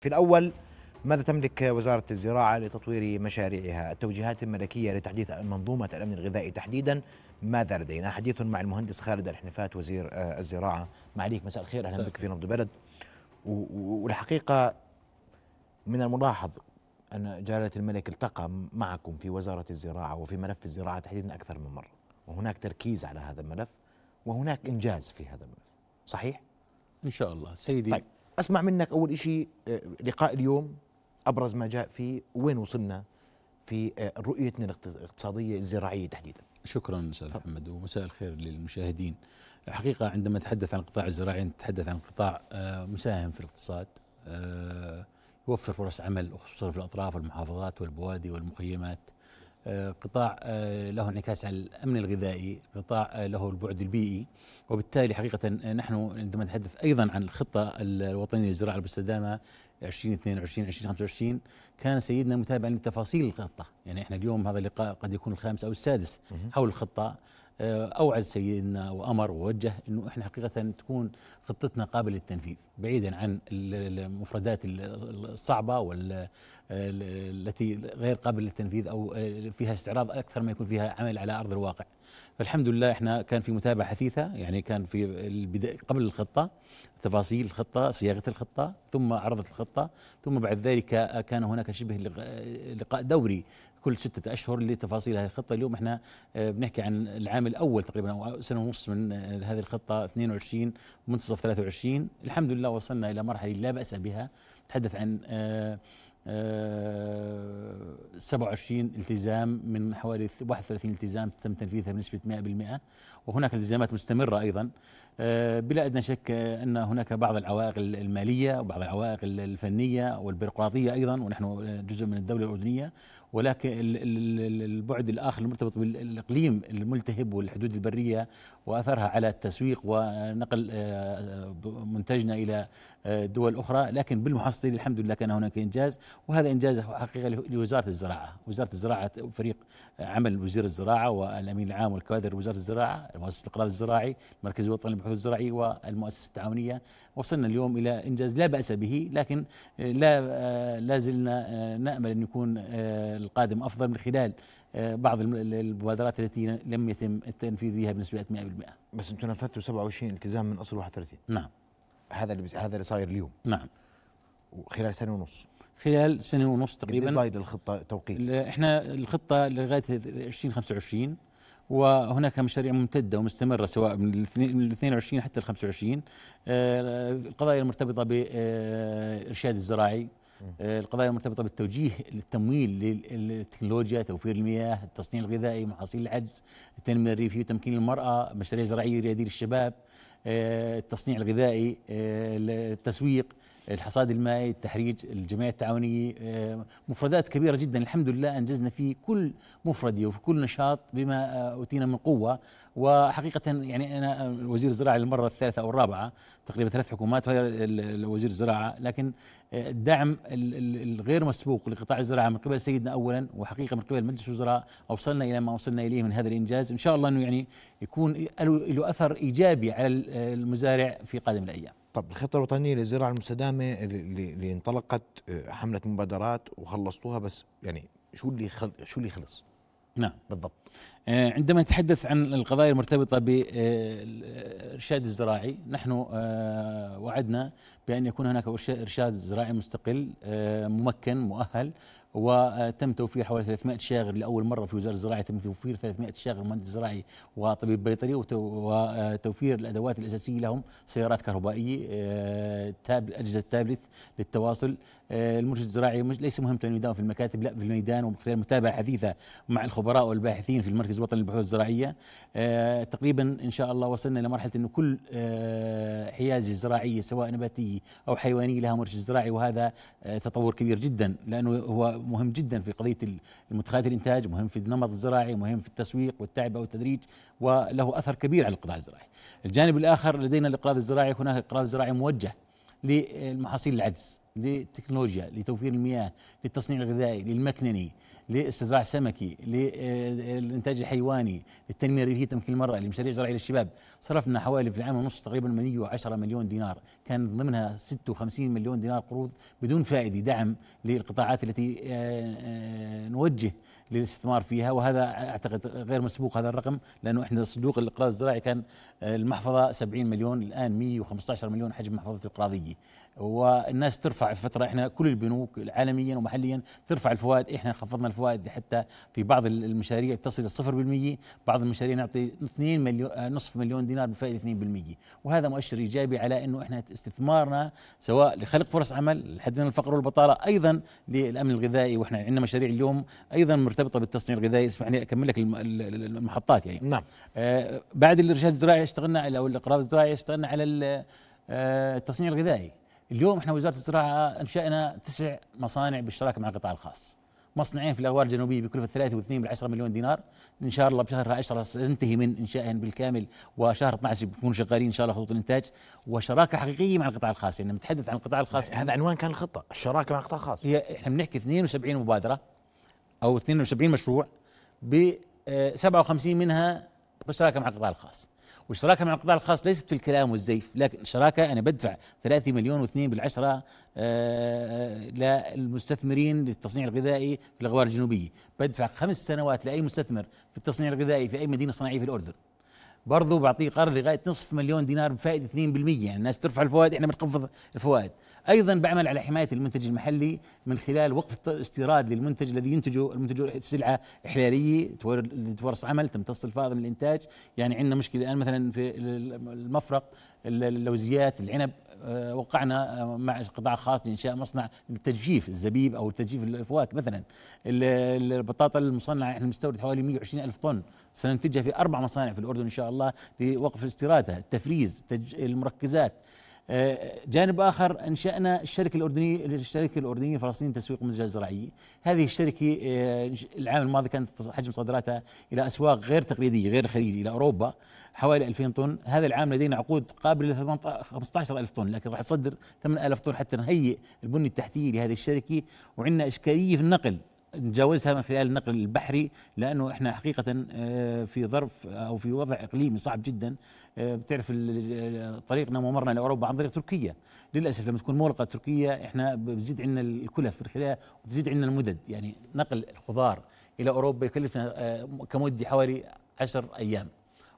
في الأول ماذا تملك وزارة الزراعة لتطوير مشاريعها التوجيهات الملكية لتحديث منظومة الأمن الغذائي تحديدا ماذا لدينا حديث مع المهندس خالد الحنفات وزير آه، الزراعة معليك مساء الخير أهلا بك في نبض بلد والحقيقة من الملاحظ أن جلالة الملك التقى معكم في وزارة الزراعة وفي ملف الزراعة تحديدا أكثر من مرة وهناك تركيز على هذا الملف وهناك إنجاز في هذا الملف صحيح؟ إن شاء الله سيدي طيب. اسمع منك اول شيء آه، لقاء اليوم ابرز ما جاء فيه وين وصلنا في آه، رؤيتنا الاقتصاديه الزراعيه تحديدا شكرا استاذ محمد ومساء الخير للمشاهدين الحقيقه عندما تحدث عن القطاع الزراعي نتحدث عن قطاع آه، مساهم في الاقتصاد يوفر فرص عمل وخصوصا في الاطراف والمحافظات والبوادي والمخيمات قطاع آه، له انعكاس على الامن الغذائي، قطاع آه، له البعد البيئي، وبالتالي حقيقه نحن عندما نتحدث ايضا عن الخطه الوطنيه للزراعه المستدامه 2022 2025 كان سيدنا متابعا لتفاصيل الخطه، يعني احنا اليوم هذا اللقاء قد يكون الخامس او السادس حول الخطه آه، اوعز سيدنا وامر ووجه انه احنا حقيقه تكون خطتنا قابله للتنفيذ بعيدا عن المفردات الصعبه والتي غير قابله للتنفيذ او فيها استعراض اكثر ما يكون فيها عمل على ارض الواقع فالحمد لله احنا كان في متابعه حثيثه يعني كان في قبل الخطه تفاصيل الخطه صياغه الخطه ثم عرضت الخطه ثم بعد ذلك كان هناك شبه لقاء دوري كل ستة أشهر لتفاصيل هذه الخطة اليوم احنا آه، بنحكي عن العام الأول تقريبا أو سنة ونص من آه، هذه الخطة 22 منتصف 23 الحمد لله وصلنا إلى مرحلة لا بأس بها نتحدث عن 27 آه، التزام من حوالي 31 التزام تم تنفيذها بنسبة 100% وهناك التزامات مستمرة أيضا آه، بلا أدنى شك أن هناك بعض العوائق المالية وبعض العوائق الفنية والبيروقراطية أيضا ونحن آه، جزء من الدولة الأردنية ولكن البعد الآخر المرتبط بالإقليم الملتهب والحدود البرية وأثرها على التسويق ونقل آه، منتجنا إلى دول أخرى لكن بالمحصل الحمد لله كان هناك إنجاز وهذا إنجاز حقيقة لوزارة الزراعة وزارة الزراعة فريق عمل وزير الزراعة والأمين العام والكوادر وزارة الزراعة مؤسسة الاقراض الزراعي المركز الوطني البحوث الزراعي والمؤسسة التعاونية وصلنا اليوم إلى إنجاز لا بأس به لكن لا آه، لا زلنا آه، نأمل أن يكون آه، القادم أفضل من خلال بعض المبادرات التي لم يتم التنفيذ بها بنسبة 100% بس أنتم نفذتوا 27 التزام من أصل 31 نعم هذا اللي هذا اللي صاير اليوم نعم وخلال سنة ونص خلال سنه ونص تقريبا قد الخطه توقيت؟ احنا الخطه لغايه 2025 وهناك مشاريع ممتدة ومستمرة سواء من 22 حتى ال 25 آه، القضايا المرتبطة بالإرشاد آه، الزراعي آه، القضايا المرتبطة بالتوجيه للتمويل للتكنولوجيا توفير المياه التصنيع الغذائي محاصيل العجز التنمية الريفية وتمكين المرأة مشاريع زراعية ريادية للشباب آه، التصنيع الغذائي آه، التسويق الحصاد المائي التحريج الجمعية التعاونية آه، مفردات كبيرة جدا الحمد لله أنجزنا في كل مفردة وفي كل نشاط بما أوتينا من قوة وحقيقة يعني أنا وزير الزراعة للمرة الثالثة أو الرابعة تقريبا ثلاث حكومات وهي وزير الزراعة لكن الدعم الغير مسبوق لقطاع الزراعة من قبل سيدنا أولا وحقيقة من قبل مجلس الوزراء أوصلنا إلى ما وصلنا إليه من هذا الإنجاز إن شاء الله أنه يعني يكون له أثر إيجابي على المزارع في قادم الايام. طب الخطه الوطنيه للزراعه المستدامه اللي انطلقت آه، حمله مبادرات وخلصتوها بس يعني شو اللي خل... شو اللي خلص؟ نعم بالضبط آه، عندما نتحدث عن القضايا المرتبطة بالإرشاد آه، الزراعي نحن وعدنا بأن يكون هناك إرشاد زراعي مستقل ممكن مؤهل وتم توفير حوالي 300 شاغر لاول مره في وزاره الزراعه تم توفير 300 شاغر مهندس زراعي وطبيب بيطري وتوفير الادوات الاساسيه لهم سيارات كهربائيه آه، اجهزه تابلت للتواصل آه، المرشد الزراعي ليس مهمته ان يداوم في المكاتب لا في الميدان ومن خلال متابعه حديثه مع الخبراء والباحثين في المركز الوطني للبحوث الزراعيه آه، تقريبا ان شاء الله وصلنا الى مرحله انه كل حيازه زراعيه سواء نباتيه او حيوانيه لها مرشد زراعي وهذا تطور كبير جدا لانه هو مهم جدا في قضيه المدخلات الانتاج مهم في النمط الزراعي مهم في التسويق والتعبئه والتدريج وله اثر كبير على القطاع الزراعي الجانب الاخر لدينا الاقراض الزراعي هناك اقراض زراعي موجه للمحاصيل العجز للتكنولوجيا لتوفير المياه للتصنيع الغذائي للمكنني للزراعة السمكي للإنتاج الحيواني للتنمية الريفية تمكين المرأة لمشاريع زراعية للشباب صرفنا حوالي في العام ونص تقريبا 110 مليون دينار كان ضمنها 56 مليون دينار قروض بدون فائدة دعم للقطاعات التي آه، آه، نوجه للاستثمار فيها وهذا أعتقد غير مسبوق هذا الرقم لأنه إحنا صندوق الإقراض الزراعي كان آه، المحفظة 70 مليون الآن 115 مليون حجم محفظة الاقراضيه والناس ترفع في فتره احنا كل البنوك عالميا ومحليا ترفع الفوائد احنا خفضنا الفوائد حتى في بعض المشاريع تصل الصفر بالمية بعض المشاريع نعطي 2 مليون آه، نصف مليون دينار بفائده 2% وهذا مؤشر ايجابي على انه احنا استثمارنا سواء لخلق فرص عمل لحد من الفقر والبطاله ايضا للامن الغذائي واحنا عندنا مشاريع اليوم ايضا مرتبطه بالتصنيع الغذائي اسمح لي اكمل لك المحطات يعني نعم آه بعد الارشاد الزراعي اشتغلنا على او الاقراض الزراعي اشتغلنا على آه، التصنيع الغذائي اليوم احنا وزاره الزراعه انشانا تسع مصانع بالشراكه مع القطاع الخاص مصنعين في الاغوار الجنوبيه بكلفه و2 بال 10 مليون دينار ان شاء الله بشهر 10 سننتهي من انشائهم بالكامل وشهر 12 بيكونوا شغالين ان شاء الله خطوط الانتاج وشراكه حقيقيه مع القطاع الخاص يعني نتحدث عن القطاع الخاص هذا عنوان كان الخطه الشراكه مع القطاع الخاص هي احنا بنحكي 72 مبادره او 72 مشروع ب 57 آه، منها بالشراكه مع القطاع الخاص والشراكه مع القطاع الخاص ليست في الكلام والزيف لكن شراكه انا بدفع 3 مليون و2 بالعشره آه، للمستثمرين للتصنيع الغذائي في الغوار الجنوبيه بدفع خمس سنوات لاي مستثمر في التصنيع الغذائي في اي مدينه صناعيه في الاردن برضه بعطيه قرض لغايه نصف مليون دينار بفائده 2% يعني الناس ترفع الفوائد احنا بنخفض الفوائد ايضا بعمل على حمايه المنتج المحلي من خلال وقف استيراد للمنتج الذي ينتجه المنتج سلعه احلاليه تورث عمل تمتص الفائض من الانتاج يعني عندنا مشكله الان مثلا في المفرق اللوزيات العنب آه، وقعنا آه، مع قطاع خاص لانشاء مصنع للتجفيف الزبيب او تجفيف الفواكه مثلا البطاطا المصنعه احنا مستورد حوالي 120 الف طن سننتجها في اربع مصانع في الاردن ان شاء الله لوقف استيرادها التفريز المركزات آه، جانب اخر انشانا الشركه الاردنيه الشركه الاردنيه الفلسطينيه لتسويق المنتجات الزراعيه، هذه الشركه آه، العام الماضي كانت حجم صادراتها الى اسواق غير تقليديه غير خليجيه الى اوروبا حوالي 2000 طن، هذا العام لدينا عقود قابله ل 15000 طن لكن راح تصدر 8000 طن حتى نهيئ البنيه التحتيه لهذه الشركه وعندنا اشكاليه في النقل نتجاوزها من خلال النقل البحري لانه احنا حقيقه آه، في ظرف او في وضع اقليمي صعب جدا آه، بتعرف طريقنا وممرنا لاوروبا عن طريق تركيا للاسف لما تكون مغلقه تركيا احنا بتزيد عندنا الكلف من خلال وتزيد عندنا المدد يعني نقل الخضار الى اوروبا يكلفنا آه، كمدة حوالي 10 ايام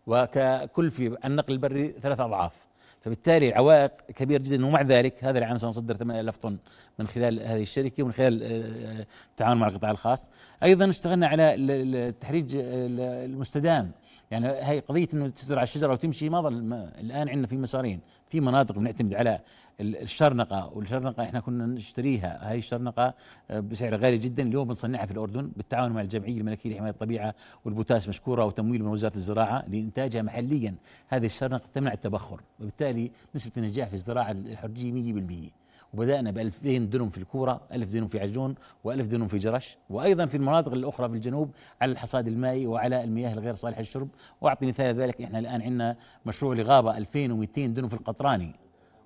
وككلفه النقل البري ثلاث اضعاف فبالتالي العوائق كبيرة جدا ومع ذلك هذا العام سنصدر 8000 طن من خلال هذه الشركة ومن خلال آه، آه، التعاون مع القطاع الخاص أيضا اشتغلنا على التحريج آه، المستدام يعني هي قضيه انه تزرع الشجره وتمشي ما ظل الان عندنا في مسارين في مناطق بنعتمد على الشرنقه والشرنقه احنا كنا نشتريها هاي الشرنقه آه، بسعر غالي جدا اليوم بنصنعها في الاردن بالتعاون مع الجمعيه الملكيه لحمايه الطبيعه والبوتاس مشكوره وتمويل من وزاره الزراعه لانتاجها محليا هذه الشرنقه تمنع التبخر وبالتالي نسبه النجاح في الزراعه الحرجيه 100% وبدأنا ب 2000 درهم في الكورة 1000 درهم في عجلون و1000 درهم في جرش وأيضا في المناطق الأخرى في الجنوب على الحصاد المائي وعلى المياه الغير صالحة للشرب وأعطي مثال ذلك إحنا الآن عندنا مشروع لغابة 2200 درهم في القطراني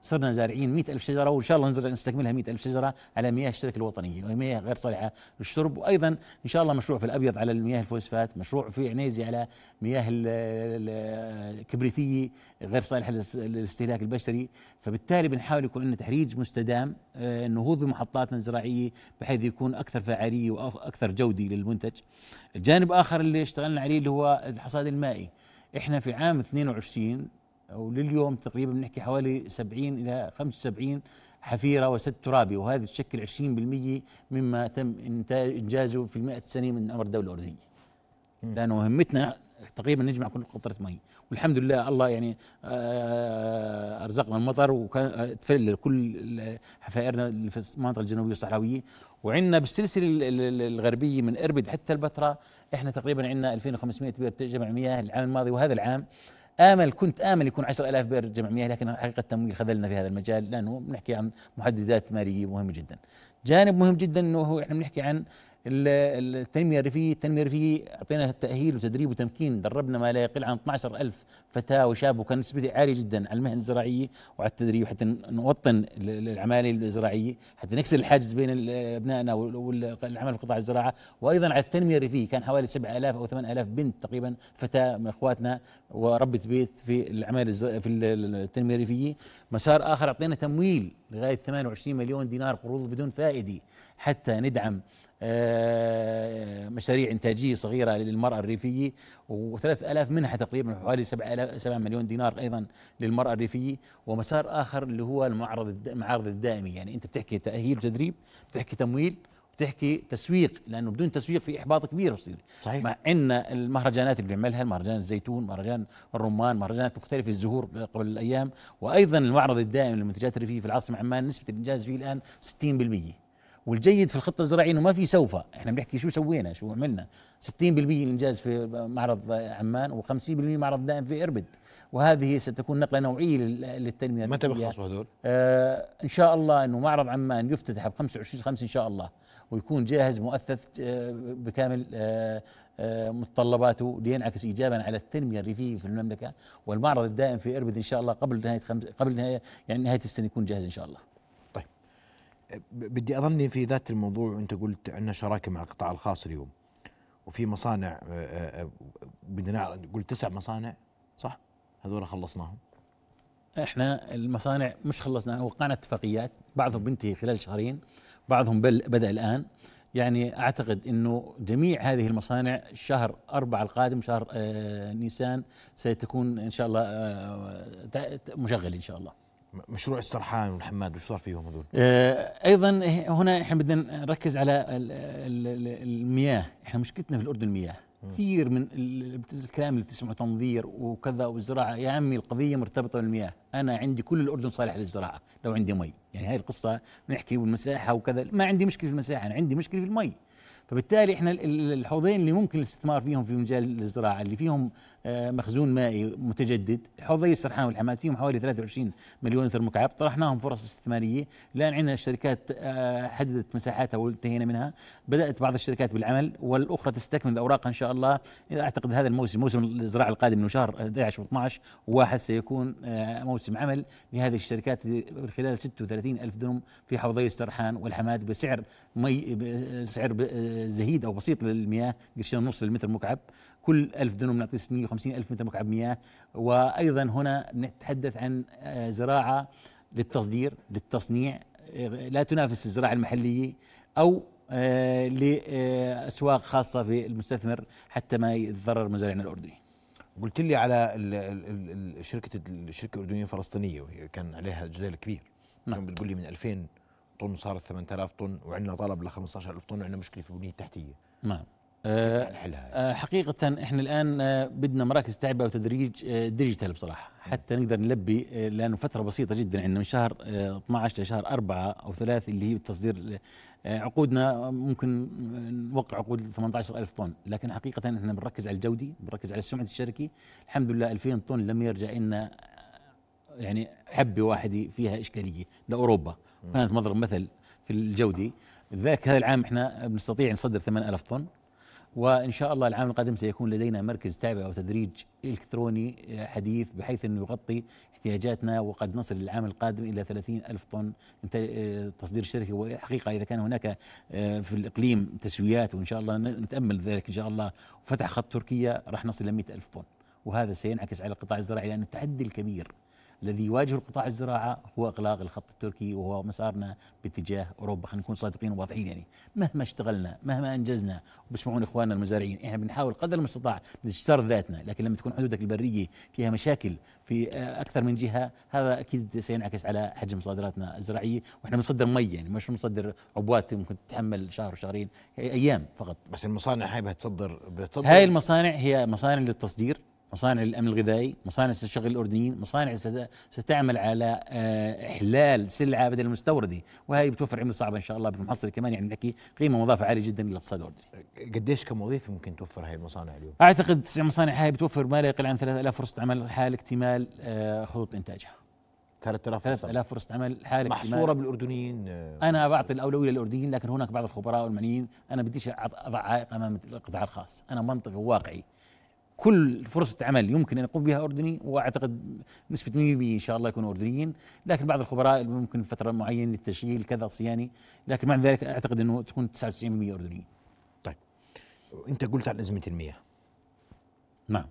صرنا زارعين مئة ألف شجرة وإن شاء الله نزرع نستكملها مئة ألف شجرة على مياه الشركة الوطنية ومياه غير صالحة للشرب وأيضا إن شاء الله مشروع في الأبيض على المياه الفوسفات مشروع في عنيزي على مياه الكبريتية غير صالحة للاستهلاك البشري فبالتالي بنحاول يكون عندنا تحريج مستدام النهوض آه، بمحطاتنا الزراعية بحيث يكون أكثر فعالية وأكثر جودة للمنتج الجانب آخر اللي اشتغلنا عليه اللي هو الحصاد المائي احنا في عام 22 ولليوم تقريبا بنحكي حوالي 70 الى 75 حفيره وسد ترابي وهذا تشكل 20% مما تم انجازه في المئة سنه من امر الدوله الاردنيه. لانه مهمتنا تقريبا نجمع كل قطره مي والحمد لله الله يعني آه، ارزقنا المطر وكان تفل كل حفائرنا اللي في المنطقه الجنوبيه الصحراويه وعندنا بالسلسله الغربيه من اربد حتى البتراء احنا تقريبا عندنا 2500 بئر تجمع مياه العام الماضي وهذا العام امل كنت امل يكون 10000 بئر جمع مياه لكن حقيقه التمويل خذلنا في هذا المجال لانه بنحكي عن محددات ماليه مهمه جدا. جانب مهم جدا انه هو احنا بنحكي عن التنميه الريفيه التنميه الريفيه اعطينا تاهيل وتدريب وتمكين دربنا ما لا يقل عن 12 ألف فتاه وشاب وكان نسبته عاليه جدا على المهن الزراعيه وعلى التدريب حتى نوطن العمالة الزراعيه حتى نكسر الحاجز بين ابنائنا والعمل في قطاع الزراعه وايضا على التنميه الريفيه كان حوالي 7000 او 8000 بنت تقريبا فتاه من اخواتنا وربة بيت في الاعمال في التنميه الريفيه مسار اخر اعطينا تمويل لغايه 28 مليون دينار قروض بدون فائده حتى ندعم آه، مشاريع إنتاجية صغيرة للمرأة الريفية وثلاث ألاف منحة تقريبا حوالي سبعة, سبعة مليون دينار أيضا للمرأة الريفية ومسار آخر اللي هو المعرض المعارض الدائمة يعني أنت بتحكي تأهيل وتدريب بتحكي تمويل بتحكي تسويق لانه بدون تسويق في احباط كبير بصير صحيح مع ان المهرجانات اللي بنعملها مهرجان الزيتون مهرجان الرمان مهرجانات مختلفه الزهور قبل الايام وايضا المعرض الدائم للمنتجات الريفيه في العاصمه عمان نسبه الانجاز فيه الان 60% والجيد في الخطه الزراعيه انه ما في سوف احنا بنحكي شو سوينا شو عملنا 60% الانجاز في معرض عمان و50% معرض دائم في اربد وهذه ستكون نقله نوعيه للتنميه متى بيخلصوا هذول آه ان شاء الله انه معرض عمان يفتتح ب 25 5 ان شاء الله ويكون جاهز مؤثث آه، بكامل آه، آه، متطلباته لينعكس ايجابا على التنميه الريفيه في المملكه والمعرض الدائم في اربد ان شاء الله قبل نهايه خمس قبل نهايه يعني نهايه السنه يكون جاهز ان شاء الله بدي اظني في ذات الموضوع انت قلت عندنا شراكه مع القطاع الخاص اليوم وفي مصانع بدنا قلت تسع مصانع صح؟ هذول خلصناهم احنا المصانع مش خلصنا وقعنا اتفاقيات بعضهم بينتهي خلال شهرين بعضهم بل بدا الان يعني اعتقد انه جميع هذه المصانع شهر أربعة القادم شهر نيسان ستكون ان شاء الله مشغل مشغله ان شاء الله مشروع السرحان والحماد وش صار فيهم هذول؟ آه، ايضا هنا احنا بدنا نركز على المياه، احنا مشكلتنا في الاردن المياه، كثير من الكلام اللي بتسمعه تنظير وكذا والزراعه يا عمي القضيه مرتبطه بالمياه، انا عندي كل الاردن صالح للزراعه لو عندي مي يعني هاي القصه بنحكي والمساحه وكذا ما عندي مشكله في المساحه انا عندي مشكله في المي فبالتالي احنا الحوضين اللي ممكن الاستثمار فيهم في مجال الزراعه اللي فيهم آه، مخزون مائي متجدد حوضي السرحان والحمات فيهم حوالي 23 مليون متر مكعب طرحناهم فرص استثماريه الان عندنا الشركات آه، حددت مساحاتها وانتهينا منها بدات بعض الشركات بالعمل والاخرى تستكمل الاوراق ان شاء الله اعتقد هذا الموسم موسم الزراعه القادم من شهر 11 و12 وواحد سيكون آه، موسم موسم عمل لهذه الشركات من خلال 36 ألف درهم في حوضي السرحان والحماد بسعر مي سعر زهيد أو بسيط للمياه قرشين ونص للمتر مكعب كل ألف درهم نعطي 650 ألف متر مكعب مياه وأيضا هنا نتحدث عن آه، زراعة للتصدير للتصنيع آه، لا تنافس الزراعة المحلية أو آه، لأسواق خاصة في المستثمر حتى ما يتضرر مزارعنا الأردني قلت لي على ال ال ال شركه الشركه الاردنيه الفلسطينيه وهي كان عليها جدال كبير نعم. كان بتقول لي من 2000 طن صارت 8000 طن وعندنا طلب ل 15000 طن وعندنا مشكله في البنيه التحتيه نعم آه،, أه حقيقة احنا الآن آه، بدنا مراكز تعبئة وتدريج آه، ديجيتال بصراحة حتى نقدر نلبي لأنه فترة بسيطة جدا عندنا من شهر 12 لشهر 4 أو 3 اللي هي التصدير عقودنا ممكن نوقع عقود 18 ألف طن لكن حقيقة احنا بنركز على الجودي بنركز على سمعة الشركة الحمد لله 2000 طن لم يرجع لنا يعني حبة واحدة فيها إشكالية لأوروبا كانت مضرب مثل في الجودي ذاك هذا العام احنا بنستطيع نصدر 8000 طن وإن شاء الله العام القادم سيكون لدينا مركز تابع وتدريج إلكتروني آه، حديث بحيث أنه يغطي احتياجاتنا وقد نصل العام القادم إلى 30 ألف طن آه، تصدير الشركه والحقيقة إذا كان هناك آه، في الإقليم تسويات وإن شاء الله نتأمل ذلك إن شاء الله وفتح خط تركيا راح نصل إلى 100 ألف طن وهذا سينعكس على القطاع الزراعي لأن التحدي الكبير الذي يواجه القطاع الزراعه هو اغلاق الخط التركي وهو مسارنا باتجاه اوروبا خلينا نكون صادقين وواضحين يعني مهما اشتغلنا مهما انجزنا وبسمعون اخواننا المزارعين احنا بنحاول قدر المستطاع نشتر ذاتنا لكن لما تكون حدودك البريه فيها مشاكل في اكثر من جهه هذا اكيد سينعكس على حجم صادراتنا الزراعيه واحنا بنصدر مي يعني مش بنصدر عبوات ممكن تتحمل شهر وشهرين ايام فقط بس المصانع هاي بتصدر بتصدر هاي المصانع هي مصانع للتصدير مصانع الامن الغذائي، مصانع ستشغل الاردنيين، مصانع ستعمل على آه، احلال سلعه بدل المستورده، وهي بتوفر عمله صعبه ان شاء الله بالمحصله كمان يعني نحكي قيمه مضافه عاليه جدا للاقتصاد الاردني. قديش كم وظيفه ممكن توفر هاي المصانع اليوم؟ اعتقد تسع مصانع هاي بتوفر ما لا يقل عن 3000 فرصه عمل حال اكتمال آه، خطوط انتاجها. 3000 3000 فرصة عمل حالك محصورة بالأردنيين آه، أنا بعطي الأولوية للأردنيين لكن هناك بعض الخبراء والمعنيين أنا بديش أضع عائق أمام القطاع الخاص أنا منطقي وواقعي كل فرصة عمل يمكن أن يقوم بها أردني وأعتقد نسبة 100% إن شاء الله يكونوا أردنيين لكن بعض الخبراء ممكن فترة معينة للتشغيل كذا صياني لكن مع ذلك أعتقد أنه تكون 99% أردنيين طيب أنت قلت عن أزمة المياه نعم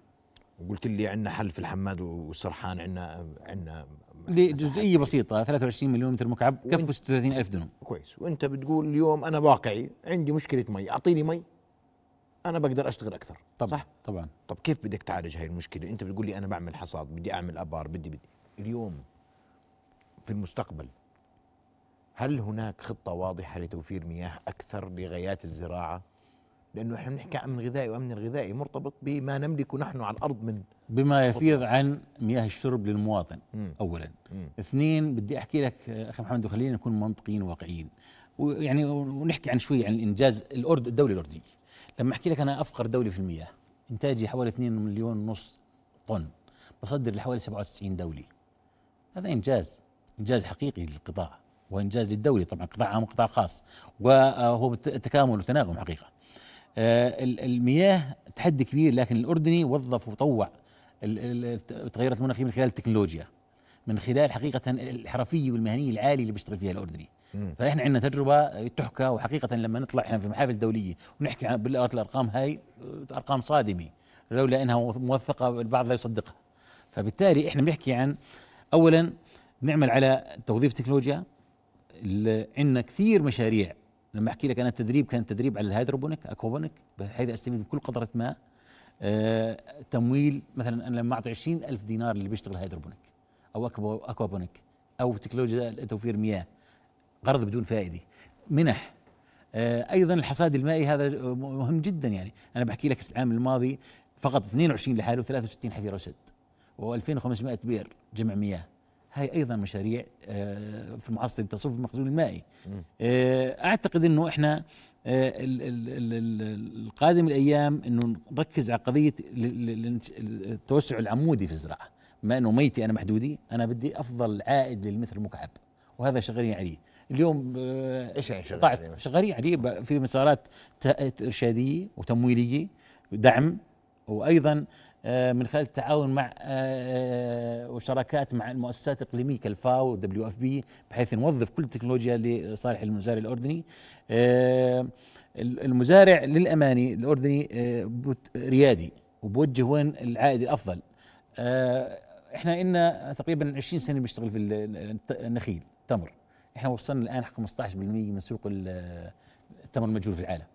وقلت لي عندنا حل في الحماد والسرحان عندنا عندنا لجزئيه بسيطه 23 مليون متر مكعب كفوا 36 الف دنم كويس وانت بتقول اليوم انا واقعي عندي مشكله مي اعطيني مي انا بقدر اشتغل اكثر طبعا صح طبعا طب كيف بدك تعالج هاي المشكله انت بتقول لي انا بعمل حصاد بدي اعمل ابار بدي, بدي اليوم في المستقبل هل هناك خطه واضحه لتوفير مياه اكثر لغايات الزراعه لانه احنا بنحكي عن غذائي وامن الغذائي مرتبط بما نملكه نحن على الارض من بما يفيض عن مياه الشرب للمواطن مم. اولا مم. اثنين بدي احكي لك اخي محمد وخلينا نكون منطقيين واقعيين ويعني ونحكي عن شوي عن الانجاز الاردن الدوله الاردنيه لما احكي لك انا افقر دوله في المياه انتاجي حوالي 2 مليون ونص طن بصدر لحوالي 97 دوله هذا انجاز انجاز حقيقي للقطاع وانجاز للدوله طبعا قطاع عام وقطاع خاص وهو تكامل وتناغم حقيقه آه، المياه تحدي كبير لكن الاردني وظف وطوع التغيرات المناخيه من خلال التكنولوجيا من خلال حقيقه الحرفيه والمهنيه العاليه اللي بيشتغل فيها الاردني فاحنا عندنا تجربه إيه، تحكى وحقيقه لما نطلع احنا في محافل دوليه ونحكي عن بالارقام هاي آه، ارقام صادمه لولا انها موثقه البعض لا يصدقها فبالتالي احنا بنحكي عن اولا نعمل على توظيف تكنولوجيا عندنا كثير مشاريع لما احكي لك انا التدريب كان تدريب على الهيدروبونيك اكوبونيك بحيث استفيد من كل قطره ماء أه تمويل مثلا انا لما اعطي 20000 دينار اللي بيشتغل هيدروبونيك او اكوابونيك او تكنولوجيا توفير مياه قرض بدون فائده منح آه، ايضا الحصاد المائي هذا مهم جدا يعني انا بحكي لك العام الماضي فقط 22 لحاله 63 حفيره وسد و2500 بئر جمع مياه هاي ايضا مشاريع آه، في المعسكر التصرف المخزون المائي آه، اعتقد انه احنا القادم الايام انه نركز على قضيه التوسع العمودي في الزراعه ما انه ميتي انا محدودي انا بدي افضل عائد للمتر المكعب وهذا شغالين عليه اليوم آه، ايش يعني شغالين؟ طيب شغالين عليه في مسارات ارشاديه وتمويليه ودعم وايضا آه، من خلال التعاون مع آه، وشراكات مع المؤسسات الاقليميه كالفاو والدبليو اف بي بحيث نوظف كل التكنولوجيا لصالح المزارع الاردني المزارع للاماني الاردني ريادي وبوجه وين العائد الافضل احنا إلنا تقريبا 20 سنه بنشتغل في النخيل تمر احنا وصلنا الان 15% من سوق التمر المجهول في العالم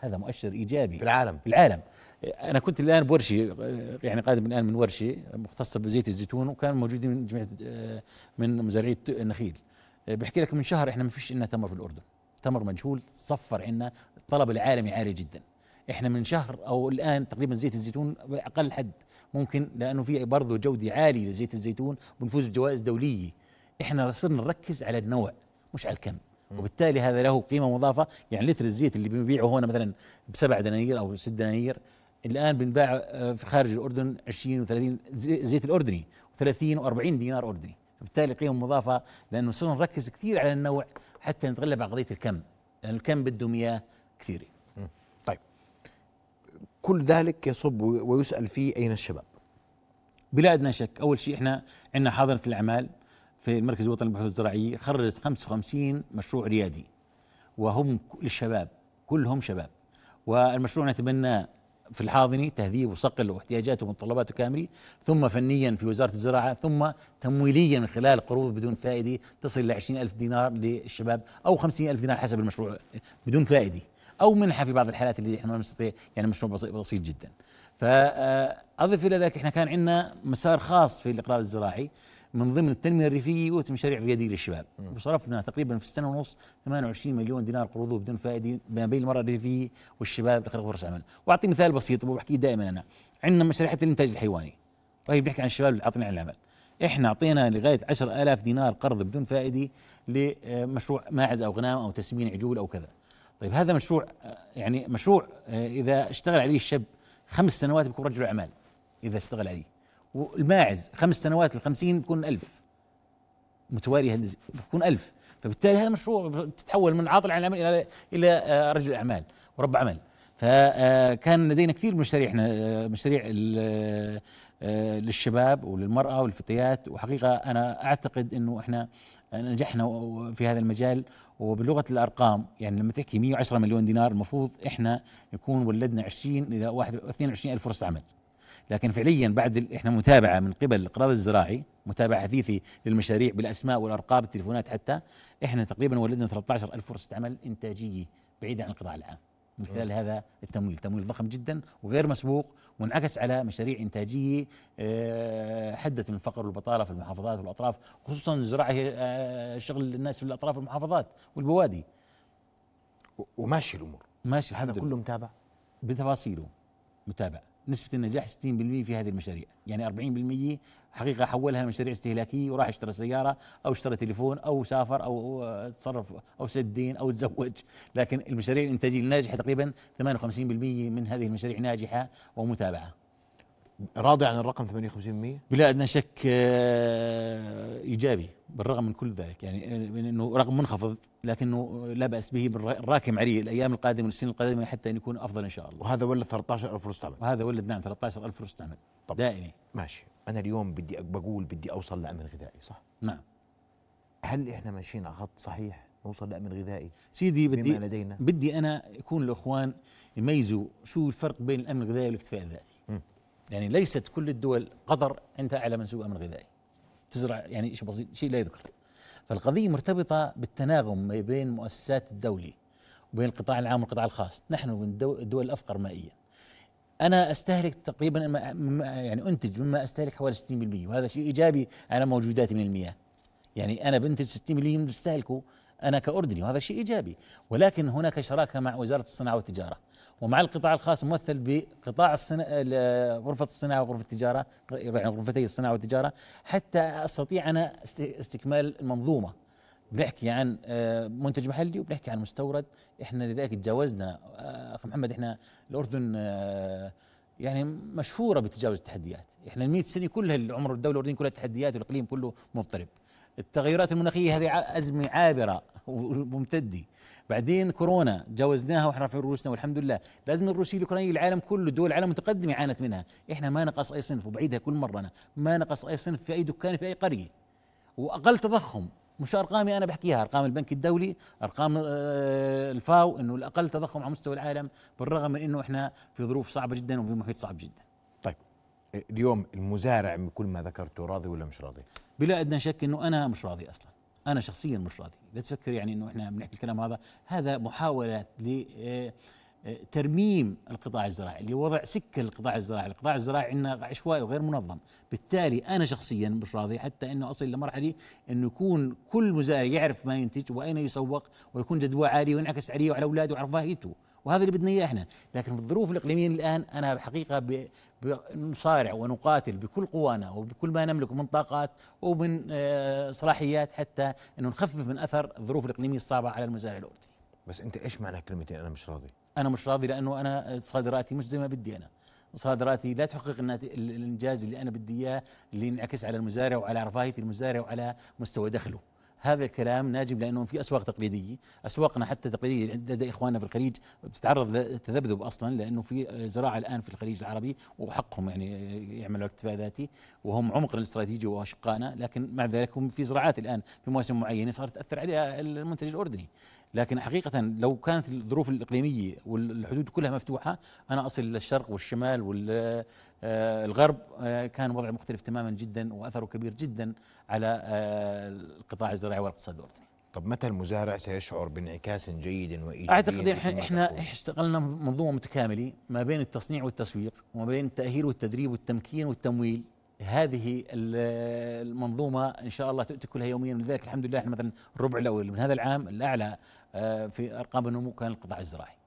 هذا مؤشر ايجابي في العالم في العالم انا كنت الان بورشه يعني قادم الان من ورشه مختصه بزيت الزيتون وكان موجودين من جميع آه، من مزارعي النخيل آه، بحكي لك من شهر احنا ما فيش لنا تمر في الاردن تمر مجهول صفر عندنا الطلب العالمي عالي جدا احنا من شهر او الان تقريبا زيت الزيتون اقل حد ممكن لانه في برضه جوده عاليه لزيت الزيتون بنفوز بجوائز دوليه احنا صرنا نركز على النوع مش على الكم وبالتالي هذا له قيمه مضافه يعني لتر الزيت اللي بنبيعه هنا مثلا بسبع دنانير او ست دنانير الان بنباع آه، في خارج الاردن 20 و30 زيت الاردني و30 و40 دينار اردني فبالتالي قيمه مضافه لانه صرنا نركز كثير على النوع حتى نتغلب على قضيه الكم لان الكم بده مياه كثيره طيب كل ذلك يصب ويسال فيه اين الشباب؟ بلادنا شك اول شيء احنا عندنا حاضنه الاعمال في المركز الوطني للبحوث الزراعيه خرجت 55 مشروع ريادي وهم للشباب كلهم شباب والمشروع نتبناه في الحاضنه تهذيب وصقل واحتياجاته ومتطلباته كامله ثم فنيا في وزاره الزراعه ثم تمويليا من خلال قروض بدون فائده تصل ل ألف دينار للشباب او 50 ألف دينار حسب المشروع بدون فائده او منحه في بعض الحالات اللي احنا ما بنستطيع يعني مشروع بسيط, بسيط جدا فاضف الى ذلك احنا كان عندنا مسار خاص في الاقراض الزراعي من ضمن التنميه الريفيه ومشاريع رياديه للشباب وصرفنا تقريبا في السنه ونص 28 مليون دينار قروض بدون فائده ما بين المراه الريفيه والشباب لخلق فرص عمل واعطي مثال بسيط وبحكيه دائما انا عندنا مشاريع الانتاج الحيواني طيب بنحكي عن الشباب اللي عاطلين عن العمل احنا اعطينا لغايه 10000 دينار قرض بدون فائده لمشروع ماعز او غنام او تسمين عجول او كذا طيب هذا مشروع يعني مشروع آه، اذا اشتغل عليه الشاب خمس سنوات بيكون رجل اعمال اذا اشتغل عليه والماعز خمس سنوات ل 50 بكون 1000 متواري هندسي بكون 1000 فبالتالي هذا مشروع بتتحول من عاطل عن العمل الى الى آه، رجل اعمال ورب عمل فكان آه، لدينا كثير من مشاريع احنا آه، مشاريع للشباب وللمراه والفتيات وحقيقه انا اعتقد انه احنا نجحنا في هذا المجال وبلغه الارقام يعني لما تحكي 110 مليون دينار المفروض احنا يكون ولدنا 20 الى 21 الف فرصه عمل لكن فعليا بعد احنا متابعه من قبل الاقراض الزراعي متابعه حثيثه للمشاريع بالاسماء والارقام التليفونات حتى احنا تقريبا ولدنا 13 ألف فرصه عمل انتاجيه بعيده عن القطاع العام من خلال هذا التمويل تمويل ضخم جدا وغير مسبوق وانعكس على مشاريع إنتاجية آه، حدت من الفقر والبطالة في المحافظات والأطراف خصوصا الزراعة آه، شغل الناس في الأطراف والمحافظات والبوادي وماشي الأمور ماشي هذا كله متابع بتفاصيله متابع نسبه النجاح 60% في هذه المشاريع يعني 40% حقيقه حولها مشاريع استهلاكيه وراح اشترى سياره او اشترى تليفون او سافر او تصرف او سد دين او تزوج لكن المشاريع الانتاجيه الناجحه تقريبا 58% من هذه المشاريع ناجحه ومتابعه راضي عن الرقم 58% بلا ادنى شك آه، ايجابي بالرغم من كل ذلك يعني من آه، انه رقم منخفض لكنه لا باس به راكم عليه الايام القادمه والسنين القادمه حتى ان يكون افضل ان شاء الله وهذا ولد 13000 فرصه عمل وهذا ولد نعم 13000 عمل طب دائمي ماشي انا اليوم بدي بقول بدي اوصل لامن غذائي صح نعم هل احنا ماشيين على خط صحيح نوصل لامن غذائي سيدي بدي لدينا بدي انا يكون الاخوان يميزوا شو الفرق بين الامن الغذائي والاكتفاء الذاتي يعني ليست كل الدول قطر عندها اعلى منسوب امن غذائي تزرع يعني شيء بسيط شيء لا يذكر فالقضيه مرتبطه بالتناغم ما بين مؤسسات الدوله وبين القطاع العام والقطاع الخاص نحن من الدول الافقر مائيا انا استهلك تقريبا يعني انتج مما استهلك حوالي 60% وهذا شيء ايجابي على موجوداتي من المياه يعني انا بنتج 60% من استهلكه انا كاردني وهذا شيء ايجابي ولكن هناك شراكه مع وزاره الصناعه والتجاره ومع القطاع الخاص ممثل بقطاع الصنا... غرفة الصناعة وغرفة التجارة يعني غرفتي الصناعة والتجارة حتى أستطيع أنا استكمال المنظومة بنحكي عن آه، منتج محلي وبنحكي عن مستورد احنا لذلك تجاوزنا آه، اخي محمد احنا الاردن آه، يعني مشهوره بتجاوز التحديات احنا ال 100 سنه كلها العمر الدوله الاردنيه كلها تحديات والاقليم كله مضطرب التغيرات المناخيه هذه ازمه عابره وممتده بعدين كورونا جاوزناها واحنا رافعين رؤوسنا والحمد لله الازمه الروسيه الاوكرانيه العالم كله دول العالم متقدمه عانت منها احنا ما نقص اي صنف وبعيدها كل مره أنا ما نقص اي صنف في اي دكان في اي قريه واقل تضخم مش ارقامي انا بحكيها ارقام البنك الدولي ارقام آه، الفاو انه الاقل تضخم على مستوى العالم بالرغم من انه احنا في ظروف صعبه جدا وفي محيط صعب جدا اليوم المزارع بكل ما ذكرته راضي ولا مش راضي؟ بلا ادنى شك انه انا مش راضي اصلا، انا شخصيا مش راضي، لا تفكر يعني انه احنا بنحكي الكلام هذا، هذا محاوله ل آه، آه، ترميم القطاع الزراعي لوضع سكة للقطاع الزراعي القطاع الزراعي عندنا عشوائي وغير منظم بالتالي أنا شخصيا مش راضي حتى أنه أصل لمرحلة أنه يكون كل مزارع يعرف ما ينتج وأين يسوق ويكون جدوى عالي وينعكس عليه وعلى أولاده وعلى رفاهيته وهذا اللي بدنا اياه احنا لكن في الظروف الاقليميه الان انا بحقيقه ب... نصارع ونقاتل بكل قوانا وبكل ما نملك من طاقات ومن آه، صلاحيات حتى انه نخفف من اثر الظروف الاقليميه الصعبه على المزارع الاردني بس انت ايش معنى كلمتين انا مش راضي انا مش راضي لانه انا صادراتي مش زي ما بدي انا صادراتي لا تحقق الانجاز اللي انا بدي اياه اللي ينعكس على المزارع وعلى رفاهيه المزارع وعلى مستوى دخله هذا الكلام ناجم لانه في اسواق تقليديه، اسواقنا حتى تقليديه لدى اخواننا في الخليج بتتعرض لتذبذب اصلا لانه في زراعه الان في الخليج العربي وحقهم يعني يعملوا الاكتفاء ذاتي وهم عمق الاستراتيجي واشقائنا، لكن مع ذلك هم في زراعات الان في مواسم معينه صارت تاثر عليها المنتج الاردني، لكن حقيقه لو كانت الظروف الاقليميه والحدود كلها مفتوحه انا اصل للشرق والشمال وال آه، الغرب آه، كان وضع مختلف تماما جدا واثره كبير جدا على آه، القطاع الزراعي والاقتصاد الاردني. طب متى المزارع سيشعر بانعكاس جيد وايجابي؟ اعتقد احنا اشتغلنا منظومه متكامله ما بين التصنيع والتسويق وما بين التاهيل والتدريب والتمكين والتمويل هذه المنظومة إن شاء الله تؤتي كلها يوميا لذلك الحمد لله احنا مثلا الربع الأول من هذا العام الأعلى في أرقام النمو كان القطاع الزراعي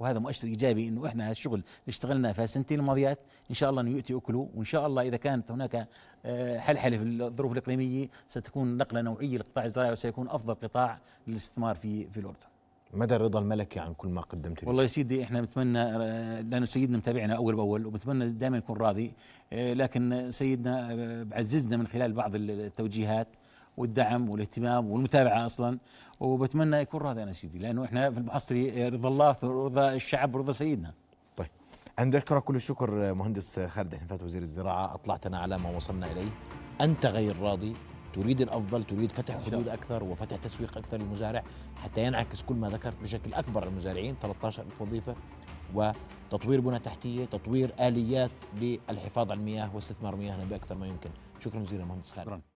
وهذا مؤشر ايجابي انه احنا الشغل اللي اشتغلنا في السنتين الماضيات ان شاء الله انه يؤتي اكله وان شاء الله اذا كانت هناك آه، حلحله في الظروف الاقليميه ستكون نقله نوعيه للقطاع الزراعي وسيكون افضل قطاع للاستثمار في في الاردن. مدى الرضا الملكي عن كل ما قدمت والله يا سيدي احنا بنتمنى آه، لانه سيدنا متابعنا اول باول وبتمنى دائما يكون راضي آه، لكن سيدنا بعززنا من خلال بعض التوجيهات والدعم والاهتمام والمتابعه اصلا وبتمنى يكون راضي انا سيدي لانه احنا في المحصري رضا الله رضا الشعب رضا سيدنا طيب عندك اشكرك كل الشكر مهندس خالد حنفات وزير الزراعه اطلعتنا على ما وصلنا اليه انت غير راضي تريد الافضل تريد فتح حدود اكثر وفتح تسويق اكثر للمزارع حتى ينعكس كل ما ذكرت بشكل اكبر المزارعين 13000 وظيفه وتطوير بنى تحتيه تطوير اليات للحفاظ على المياه واستثمار مياهنا باكثر ما يمكن شكرا جزيلا مهندس خالد